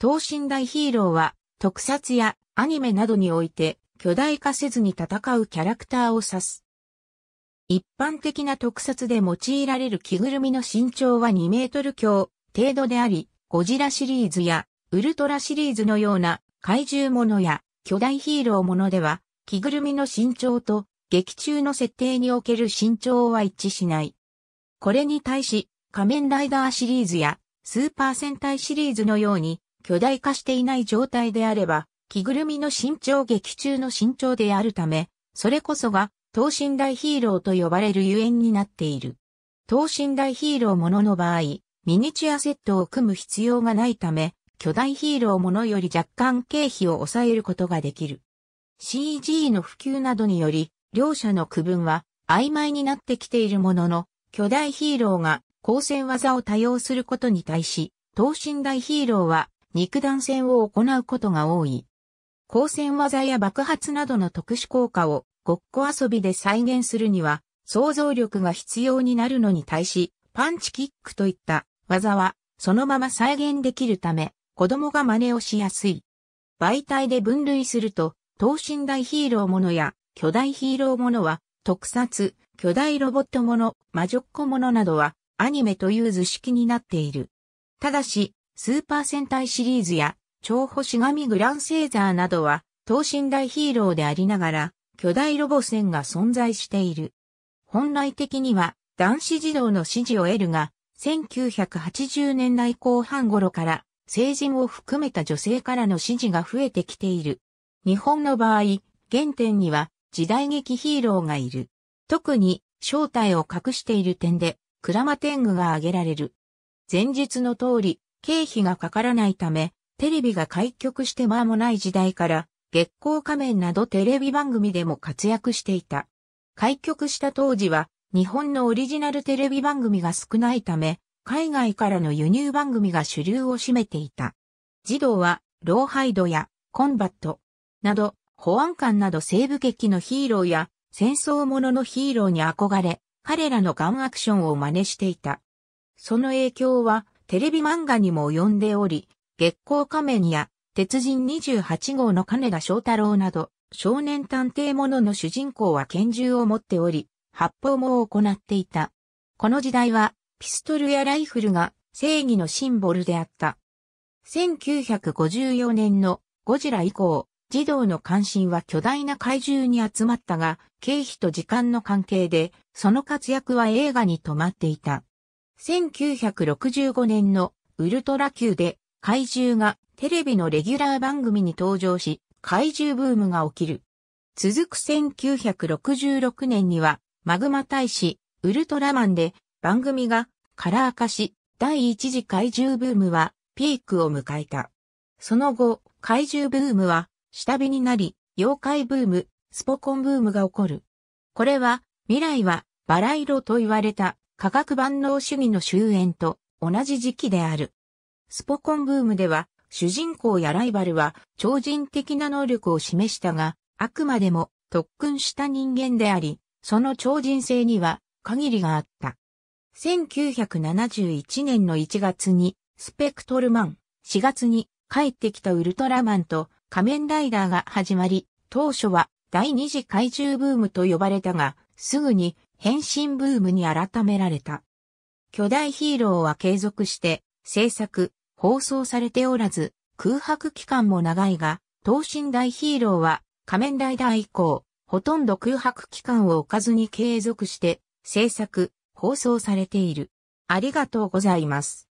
等身大ヒーローは、特撮やアニメなどにおいて、巨大化せずに戦うキャラクターを指す。一般的な特撮で用いられる着ぐるみの身長は2メートル強程度であり、ゴジラシリーズやウルトラシリーズのような怪獣ものや巨大ヒーローものでは、着ぐるみの身長と劇中の設定における身長は一致しない。これに対し、仮面ライダーシリーズやスーパー戦隊シリーズのように巨大化していない状態であれば、着ぐるみの身長劇中の身長であるため、それこそが、等身大ヒーローと呼ばれるゆえんになっている。等身大ヒーローものの場合、ミニチュアセットを組む必要がないため、巨大ヒーローものより若干経費を抑えることができる。CG の普及などにより、両者の区分は曖昧になってきているものの、巨大ヒーローが光線技を多用することに対し、等身大ヒーローは肉弾戦を行うことが多い。光線技や爆発などの特殊効果をごっこ遊びで再現するには想像力が必要になるのに対し、パンチキックといった技はそのまま再現できるため、子供が真似をしやすい。媒体で分類すると、等身大ヒーローものや巨大ヒーローものは特撮、巨大ロボットもの、魔女っ子ものなどはアニメという図式になっている。ただし、スーパー戦隊シリーズや、超星神グランセーザーなどは、等身大ヒーローでありながら、巨大ロボ戦が存在している。本来的には、男子児童の支持を得るが、1980年代後半頃から、成人を含めた女性からの支持が増えてきている。日本の場合、原点には、時代劇ヒーローがいる。特に、正体を隠している点で、クラマテングが挙げられる。前述の通り、経費がかからないため、テレビが開局して間もない時代から、月光仮面などテレビ番組でも活躍していた。開局した当時は、日本のオリジナルテレビ番組が少ないため、海外からの輸入番組が主流を占めていた。児童は、ローハイドや、コンバット、など、保安官など西部劇のヒーローや、戦争もののヒーローに憧れ、彼らのガンアクションを真似していた。その影響は、テレビ漫画にも及んでおり、月光仮面や鉄人28号の金田翔太郎など、少年探偵者の主人公は拳銃を持っており、発砲も行っていた。この時代は、ピストルやライフルが正義のシンボルであった。1954年のゴジラ以降、児童の関心は巨大な怪獣に集まったが、経費と時間の関係で、その活躍は映画に止まっていた。1965年のウルトラ Q で怪獣がテレビのレギュラー番組に登場し、怪獣ブームが起きる。続く1966年には、マグマ大使、ウルトラマンで番組がカラー化し、第一次怪獣ブームはピークを迎えた。その後、怪獣ブームは下火になり、妖怪ブーム、スポコンブームが起こる。これは、未来はバラ色と言われた科学万能主義の終焉と同じ時期である。スポコンブームでは、主人公やライバルは超人的な能力を示したが、あくまでも特訓した人間であり、その超人性には限りがあった。1971年の1月にスペクトルマン、4月に帰ってきたウルトラマンと仮面ライダーが始まり、当初は第二次怪獣ブームと呼ばれたが、すぐに変身ブームに改められた。巨大ヒーローは継続して制作、放送されておらず、空白期間も長いが、等身大ヒーローは仮面ライダー以降、ほとんど空白期間を置かずに継続して制作、放送されている。ありがとうございます。